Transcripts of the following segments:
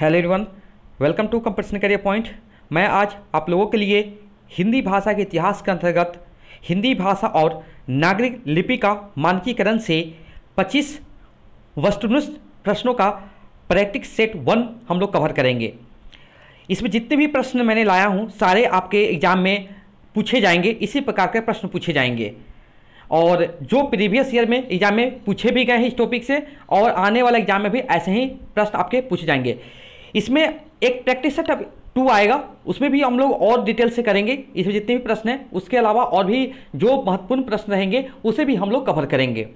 hello everyone welcome to competition career point मैं आज आप लोगों के लिए हिंदी भाषा के इतिहास के अंतर्गत हिंदी भाषा और नागरिक लिपि का मानकीकरण से 25 वस्तुनिष्ठ प्रश्नों का प्रैक्टिक सेट वन हम लोग कवर करेंगे इसमें जितने भी प्रश्न मैंने लाया हूँ सारे आपके एग्जाम में पूछे जाएंगे इसी प्रकार के प्रश्न पूछे जाएंगे और जो प्रीवियस ईयर में एग्जाम में पूछे भी गए हैं इस टॉपिक से और आने वाले एग्जाम में भी ऐसे ही प्रश्न आपके पूछे जाएंगे इसमें एक प्रैक्टिस सेट टू आएगा उसमें भी हम लोग और डिटेल से करेंगे इसमें जितने भी प्रश्न हैं उसके अलावा और भी जो महत्वपूर्ण प्रश्न रहेंगे उसे भी हम लोग कवर करेंगे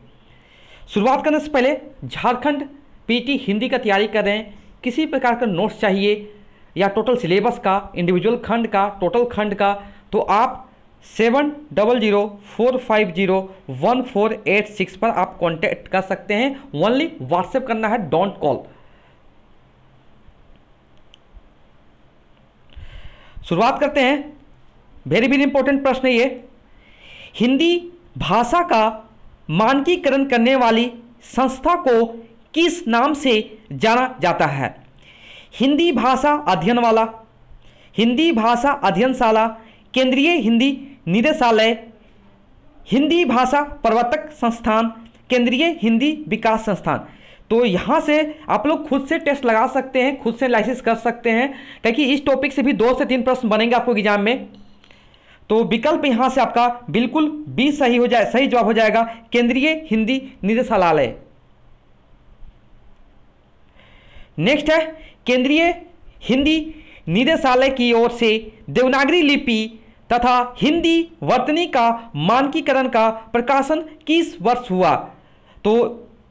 शुरुआत करने से पहले झारखंड पीटी हिंदी का तैयारी कर रहे हैं किसी प्रकार का नोट्स चाहिए या टोटल सिलेबस का इंडिविजुअल खंड का टोटल खंड का तो आप seven double zero four five zero one four eight six पर आप कांटेक्ट कर सकते हैं ओनली व्हाट्सएप करना है डोंट कॉल शुरुआत करते हैं वेरी वेरी इंपॉर्टेंट प्रश्न है ये हिंदी भाषा का मानकीकरण करने वाली संस्था को किस नाम से जाना जाता है हिंदी भाषा अध्ययन वाला हिंदी भाषा अध्ययनशाला केंद्रीय हिंदी निदेशालय हिंदी भाषा प्रवर्तक संस्थान केंद्रीय हिंदी विकास संस्थान तो यहाँ से आप लोग खुद से टेस्ट लगा सकते हैं खुद से एनालिसिस कर सकते हैं क्योंकि इस टॉपिक से भी दो से तीन प्रश्न बनेंगे आपको एग्जाम में तो विकल्प यहाँ से आपका बिल्कुल बी सही हो जाए सही जवाब हो जाएगा केंद्रीय हिंदी निदेशालय नेक्स्ट है केंद्रीय हिंदी निदेशालय की ओर से देवनागरी लिपि तथा हिंदी वर्तनी का मानकीकरण का प्रकाशन किस वर्ष हुआ तो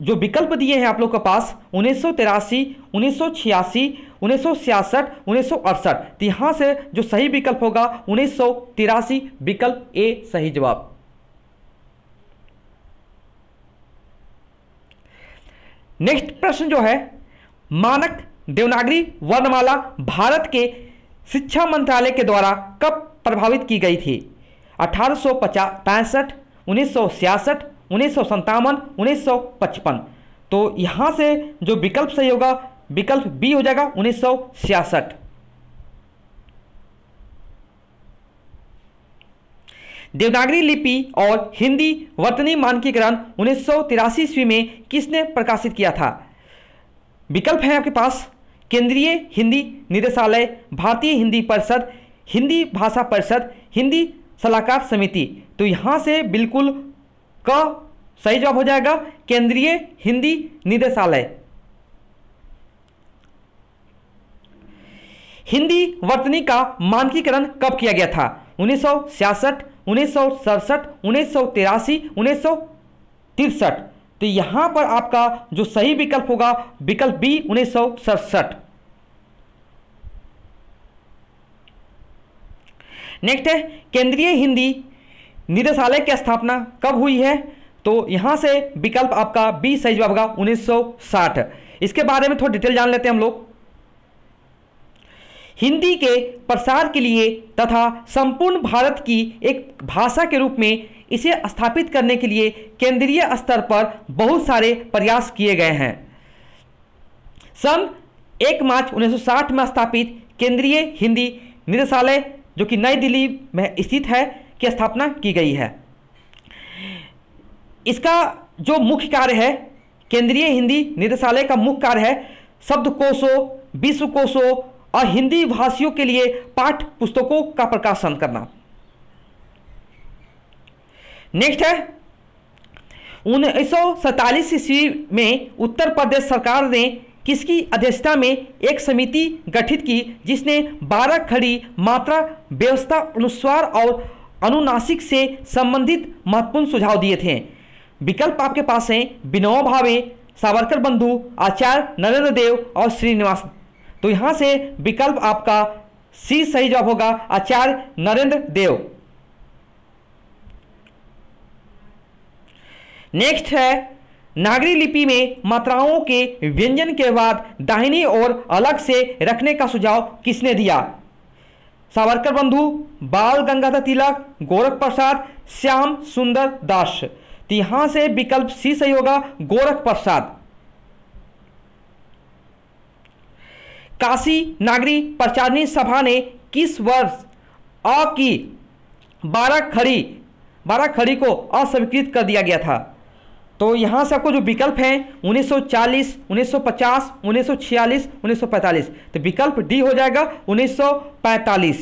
जो विकल्प दिए हैं आप लोग के पास उन्नीस सौ तिरासी उन्नीस सौ छियासी उन्नीस सौ छियासठ उन्नीस सौ अड़सठ तो यहाँ से जो सही विकल्प होगा उन्नीस सौ तिरासी विकल्प ए सही जवाब नेक्स्ट प्रश्न जो है मानक देवनागरी वर्णमाला भारत के शिक्षा मंत्रालय के द्वारा कब प्रभावित की गई थी अठारह सौ पचास पैंसठ उन्नीस सौ छियासठ उन्नीस सौ तो यहाँ से जो विकल्प सही होगा विकल्प बी हो जाएगा उन्नीस सौ देवनागरी लिपि और हिंदी वर्तनी मानकीकरण उन्नीस सौ तिरासी ईस्वी में किसने प्रकाशित किया था विकल्प है आपके पास केंद्रीय हिंदी निदेशालय भारतीय हिंदी परिषद हिंदी भाषा परिषद हिंदी सलाहकार समिति तो यहाँ से बिल्कुल क सही जवाब हो जाएगा केंद्रीय हिंदी निदेशालय हिंदी वर्तनी का मानकीकरण कब किया गया था उन्नीस सौ छियासठ उन्नीस सौ सड़सठ उन्नीस सौ तिरासी उन्नीस सौ तिरसठ तो यहां पर आपका जो सही विकल्प होगा विकल्प बी उन्नीस सौ सड़सठ नेक्स्ट है केंद्रीय हिंदी निदेशालय की स्थापना कब हुई है तो यहाँ से विकल्प आपका बी सही जवाब होगा 1960 इसके बारे में थोड़ा डिटेल जान लेते हैं हम लोग हिंदी के प्रसार के लिए तथा संपूर्ण भारत की एक भाषा के रूप में इसे स्थापित करने के लिए केंद्रीय स्तर पर बहुत सारे प्रयास किए गए हैं सन एक मार्च 1960 में स्थापित केंद्रीय हिंदी निदेशालय जो कि नई दिल्ली में स्थित है की स्थापना की गई है इसका जो मुख्य कार्य है केंद्रीय हिंदी निदेशालय का मुख्य कार्य है शब्दकोशों विश्वकोशों और हिंदी भाषियों के लिए पाठ पुस्तकों का प्रकाशन करना नेक्स्ट है उन्नीस ईस्वी में उत्तर प्रदेश सरकार ने किसकी अध्यक्षता में एक समिति गठित की जिसने बारह खड़ी मात्रा व्यवस्था अनुस्वार और अनुनासिक से संबंधित महत्वपूर्ण सुझाव दिए थे विकल्प आपके पास हैं विनोबा भावे सावरकर बंधु आचार्य नरेंद्र देव और श्रीनिवास तो यहाँ से विकल्प आपका सी सही जवाब होगा आचार्य नरेंद्र देव नेक्स्ट है नागरी लिपि में मात्राओं के व्यंजन के बाद दाहिनी ओर अलग से रखने का सुझाव किसने दिया सावरकर बंधु बाल गंगाधर तिलक गोरख प्रसाद श्याम सुंदर दास तो यहां से विकल्प सी सही होगा गोरख प्रसाद काशी नागरी प्रचारणी सभा ने किस वर्ष अ की बारह खड़ी बारह खड़ी को अस्वीकृत कर दिया गया था तो यहाँ से आपको जो विकल्प हैं 1940, 1950, 1946, 1945 तो विकल्प डी हो जाएगा 1945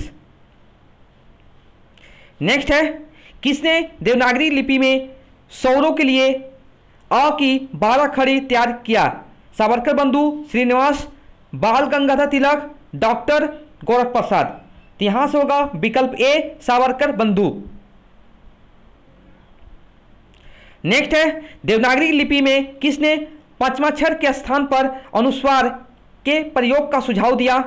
नेक्स्ट है किसने देवनागरी लिपि में सौरों के लिए अ की बारह खड़ी तैयार किया सावरकर बंधु श्रीनिवास बाल गंगाधर तिलक डॉक्टर गोरख प्रसाद तो यहाँ से होगा विकल्प ए सावरकर बंधु नेक्स्ट है देवनागरी लिपि में किसने पंचमाक्षर के स्थान पर अनुस्वार के प्रयोग का सुझाव दिया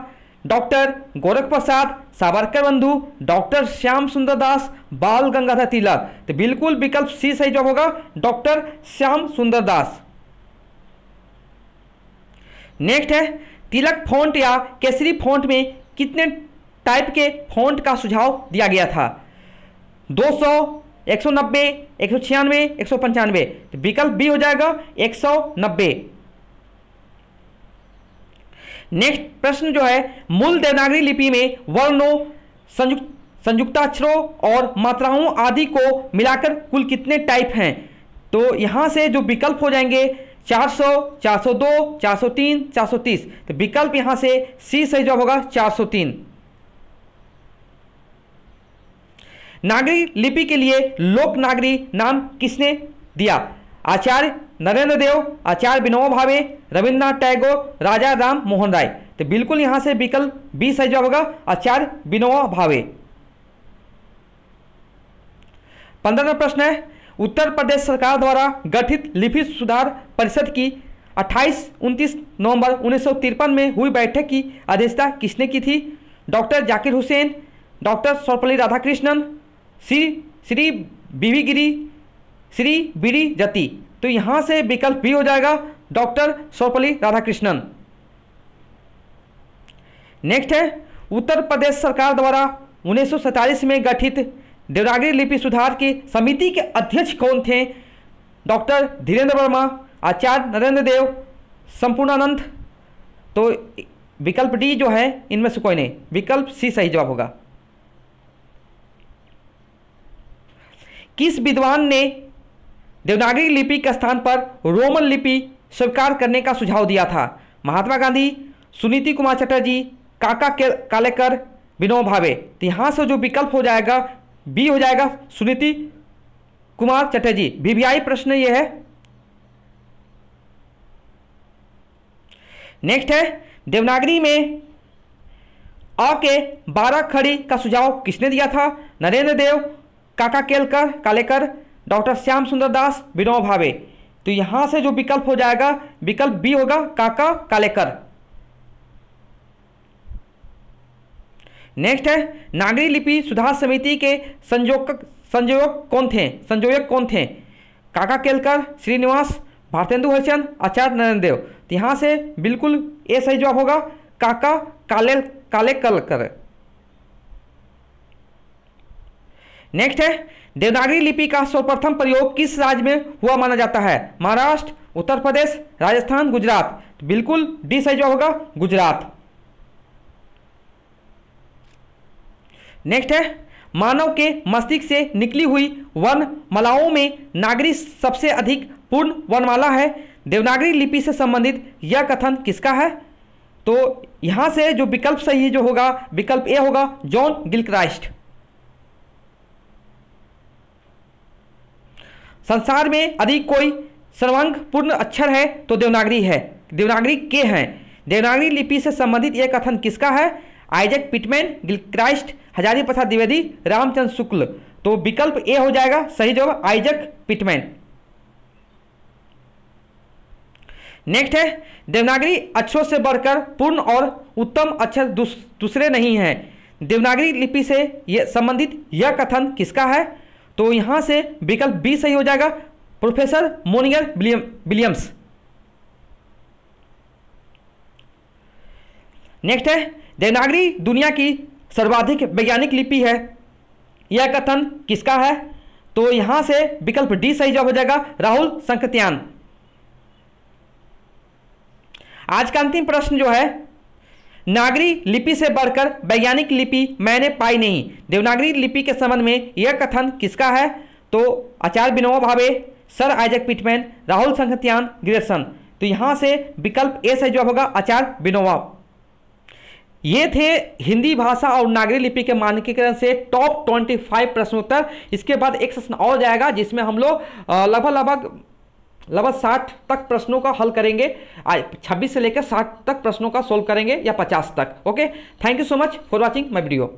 डॉक्टर गोरख प्रसाद सावरकर बंधु डॉक्टर श्याम सुंदर दास बाल गंगाधर तिलक तो बिल्कुल विकल्प सी सही जवाब होगा डॉक्टर श्याम सुंदर दास नेक्स्ट है तिलक फॉन्ट या केसरी फॉन्ट में कितने टाइप के फॉन्ट का सुझाव दिया गया था 200, एक सौ नब्बे एक सौ छियानवे एक सौ पंचानवे तो विकल्प बी हो जाएगा एक सौ नब्बे नेक्स्ट प्रश्न जो है मूल देवनागरी लिपि में वर्णों संयुक्त संयुक्ताक्षरों और मात्राओं आदि को मिलाकर कुल कितने टाइप हैं तो यहाँ से जो विकल्प हो जाएंगे 400, 402, 403, 430 तो विकल्प यहाँ से सी सही जवाब होगा 403 नागरी लिपि के लिए लोक नागरी नाम किसने दिया आचार्य नरेंद्र देव आचार्य विनोबा भावे रविन्द्रनाथ टैगोर राजा राम मोहन राय तो बिल्कुल यहां से विकल्प बी सही जवाब होगा आचार्य विनोबा भावे पंद्रह प्रश्न है उत्तर प्रदेश सरकार द्वारा गठित लिपि सुधार परिषद की 28 29 नवंबर उन्नीस में हुई बैठक की अध्यक्षता किसने की थी डॉक्टर जाकिर हुसैन डॉक्टर सर्वपल्ली राधाकृष्णन श्री श्री बीवीगिरी श्री बीरी जति तो यहाँ से विकल्प भी हो जाएगा डॉक्टर सौपली राधाकृष्णन नेक्स्ट है उत्तर प्रदेश सरकार द्वारा उन्नीस में गठित देवनागरी लिपि सुधार की समिति के अध्यक्ष कौन थे डॉक्टर धीरेन्द्र वर्मा आचार्य नरेंद्र देव संपूर्णानंद तो विकल्प डी जो है इनमें से कोई नहीं विकल्प सी सही जवाब होगा किस विद्वान ने देवनागरी लिपि के स्थान पर रोमन लिपि स्वीकार करने का सुझाव दिया था महात्मा गांधी सुनीति कुमार चटर्जी काका के कालेकर विनोद भावे तो यहाँ से जो विकल्प हो जाएगा बी हो जाएगा सुनीति कुमार चटर्जी वीवीआई प्रश्न ये है नेक्स्ट है देवनागरी में अ के बारह खड़ी का सुझाव किसने दिया था नरेंद्र देव काका केलकर कालेकर डॉक्टर श्याम सुंदर दास विनो भावे तो यहाँ से जो विकल्प हो जाएगा विकल्प बी होगा काका कालेकर नेक्स्ट है नागरी लिपि सुधार समिति के संयोजक संयोजक कौन थे संयोजक कौन थे काका केलकर श्रीनिवास भारतेंदु हरिचंद आचार्य नरेंद्र देव तो यहाँ से बिल्कुल ए सही जवाब होगा काका काले काले कलकर नेक्स्ट है देवनागरी लिपि का सर्वप्रथम प्रयोग किस राज्य में हुआ माना जाता है महाराष्ट्र उत्तर प्रदेश राजस्थान गुजरात तो बिल्कुल डी सही जवाब होगा गुजरात नेक्स्ट है मानव के मस्तिष्क से निकली हुई वन मलाओं में नागरी सबसे अधिक पूर्ण वनमाला है देवनागरी लिपि से संबंधित यह कथन किसका है तो यहां से जो विकल्प सही जो होगा विकल्प ए होगा जॉन गिलक्राइस्ट संसार में यदि कोई सर्वांग पूर्ण अक्षर है तो देवनागरी है देवनागरी के हैं देवनागरी लिपि से संबंधित यह कथन किसका है Isaac Pitman Gilchrist Hazari Prasad Dwivedi Ramchandra Shukla तो विकल्प ए हो जाएगा सही जवाब आइजक पिटमैन नेक्स्ट है देवनागरी अक्षरों से बढ़कर पूर्ण और उत्तम अक्षर दूसरे दुस, नहीं है देवनागरी लिपि से यह संबंधित यह कथन किसका है तो यहां से विकल्प बी सही हो जाएगा प्रोफेसर मोनियर विलियम्स नेक्स्ट है देवनागरी दुनिया की सर्वाधिक वैज्ञानिक लिपि है यह कथन किसका है तो यहां से विकल्प डी सही जवाब हो जाएगा राहुल संकत्यान आज का अंतिम प्रश्न जो है नागरी लिपि से बढ़कर वैज्ञानिक लिपि मैंने पाई नहीं देवनागरी लिपि के संबंध में यह कथन किसका है तो Acharya Vinoba Bhave sir Isaac Pitman Rahul Sankrityayan Grierson तो यहाँ से विकल्प ए से जवाब होगा आचार्य विनोबा ये थे हिंदी भाषा और नागरी लिपि के मानकीकरण से टॉप 25 प्रश्नोत्तर इसके बाद एक सेशन और जाएगा जिसमें हम लोग लगभग लगभग लगभग साठ तक प्रश्नों का हल करेंगे छब्बीस से लेकर साठ तक प्रश्नों का सोल्व करेंगे या पचास तक okay thank you so much for watching my video